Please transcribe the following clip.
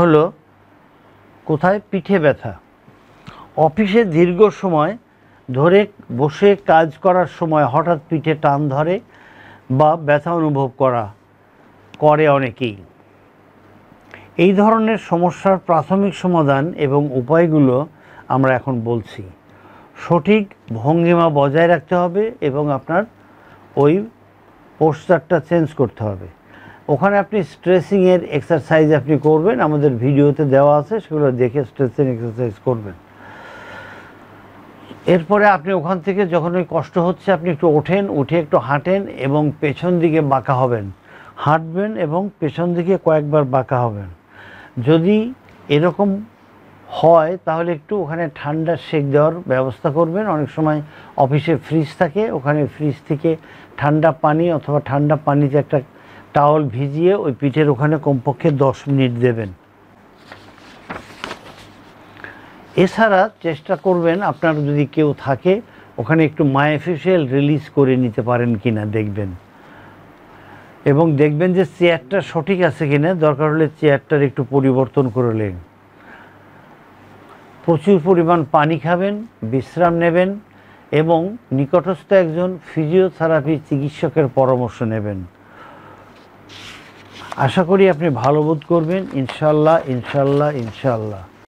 হলো কোথায় পিঠে ব্যথা অফিসে দীর্ঘ সময় ধরে বসে কাজ করার সময় হঠাৎ পিঠে টান ধরে বা ব্যথা অনুভব করা করে অনেকেই এই ধরনের সমস্যার প্রাথমিক সমাধান এবং উপায়গুলো আমরা এখন বলছি সঠিক ভঙ্গিমা বজায় রাখতে হবে এবং আপনার ওই পোস্টারটা চেঞ্জ করতে হবে ওখানে আপনি স্ট্রেসিংয়ের এক্সারসাইজ আপনি করবেন আমাদের ভিডিওতে দেওয়া আছে সেগুলো দেখে স্ট্রেসিং এক্সারসাইজ করবেন এরপরে আপনি ওখান থেকে যখন ওই কষ্ট হচ্ছে আপনি একটু ওঠেন উঠে একটু হাঁটেন এবং পেছন দিকে বাঁকা হবেন হাঁটবেন এবং পেছন দিকে কয়েকবার বাঁকা হবেন যদি এরকম হয় তাহলে একটু ওখানে ঠান্ডা সেক দেওয়ার ব্যবস্থা করবেন অনেক সময় অফিসে ফ্রিজ থাকে ওখানে ফ্রিজ থেকে ঠান্ডা পানি অথবা ঠান্ডা পানিতে একটা টাওয়াল ভিজিয়ে ওই পিঠের ওখানে কমপক্ষে দশ মিনিট দেবেন এছাড়া চেষ্টা করবেন আপনার যদি কেউ থাকে ওখানে একটু মায়াফিসিয়াল রিলিজ করে নিতে পারেন কি না দেখবেন এবং দেখবেন যে চেয়ারটা সঠিক আছে কিনা দরকার হলে চেয়ারটার একটু পরিবর্তন করে নেন প্রচুর পরিমাণ পানি খাবেন বিশ্রাম নেবেন এবং নিকটস্থ একজন ফিজিওথেরাপি চিকিৎসকের পরামর্শ নেবেন আশা করি আপনি ভালো বোধ করবেন ইনশাল্লাহ ইনশাল্লাহ ইনশাল্লাহ